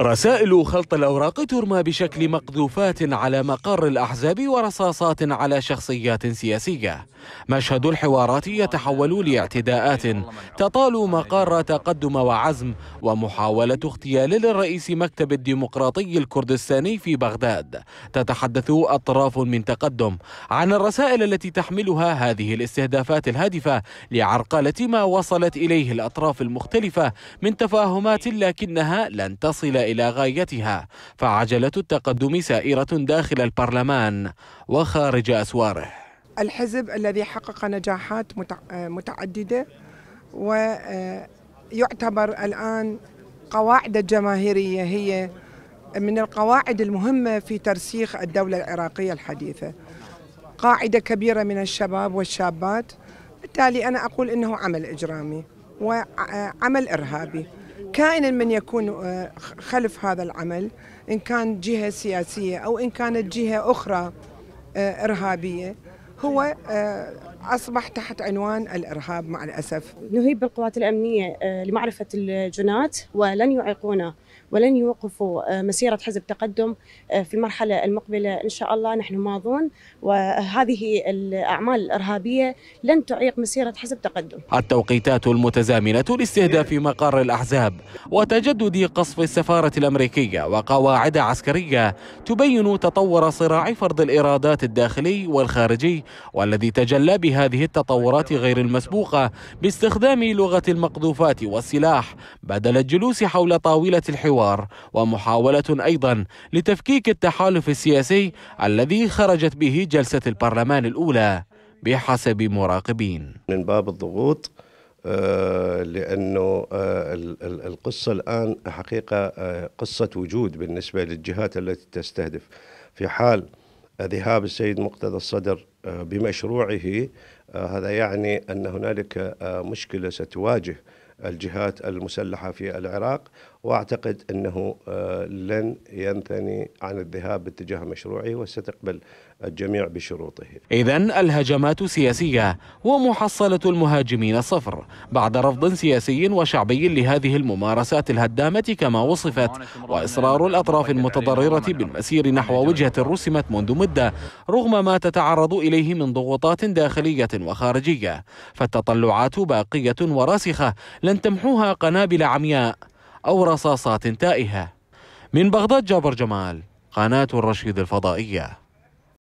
رسائل خلط الأوراق ترمى بشكل مقذوفات على مقر الأحزاب ورصاصات على شخصيات سياسية مشهد الحوارات يتحول لاعتداءات تطال مقر تقدم وعزم ومحاولة اغتيال للرئيس مكتب الديمقراطي الكردستاني في بغداد تتحدث أطراف من تقدم عن الرسائل التي تحملها هذه الاستهدافات الهادفة لعرقلة ما وصلت إليه الأطراف المختلفة من تفاهمات لكنها لن تصل إلى غايتها فعجلة التقدم سائرة داخل البرلمان وخارج أسواره الحزب الذي حقق نجاحات آه، متعددة ويعتبر آه، الآن قواعد الجماهيرية هي من القواعد المهمة في ترسيخ الدولة العراقية الحديثة قاعدة كبيرة من الشباب والشابات بالتالي أنا أقول أنه عمل إجرامي وعمل آه، إرهابي كائنا من يكون آه، خلف هذا العمل إن كان جهة سياسية أو إن كانت جهة أخرى آه، إرهابية هو آه، أصبح تحت عنوان الإرهاب مع الأسف نهيب بالقوات الأمنية آه، لمعرفة الجنات ولن يعيقونا ولن يوقفوا آه، مسيرة حزب تقدم آه، في المرحلة المقبلة إن شاء الله نحن ماضون وهذه الأعمال الإرهابية لن تعيق مسيرة حزب تقدم التوقيتات المتزامنة لاستهداف مقر الأحزاب وتجدد قصف السفارة الأمريكية وقواعد عسكرية تبين تطور صراع فرض الإرادات الداخلي والخارجي والذي تجلى بها هذه التطورات غير المسبوقة باستخدام لغة المقذوفات والسلاح بدل الجلوس حول طاولة الحوار ومحاولة أيضا لتفكيك التحالف السياسي الذي خرجت به جلسة البرلمان الأولى بحسب مراقبين من باب الضغوط آه، لأنه آه، القصة الآن حقيقة آه، قصة وجود بالنسبة للجهات التي تستهدف في حال ذهاب السيد مقتدى الصدر آه، بمشروعه آه، هذا يعني أن هنالك آه، مشكلة ستواجه الجهات المسلحة في العراق وأعتقد أنه آه، لن ينثني عن الذهاب باتجاه مشروعه وستقبل الجميع بشروطه إذا الهجمات سياسية ومحصلة المهاجمين صفر بعد رفض سياسي وشعبي لهذه الممارسات الهدامة كما وصفت وإصرار الأطراف المتضررة بالمسير نحو وجهة رسمت منذ مدة رغم ما تتعرض إليه من ضغوطات داخلية وخارجية فالتطلعات باقية وراسخة لن تمحوها قنابل عمياء أو رصاصات تائهة من بغداد جابر جمال قناة الرشيد الفضائية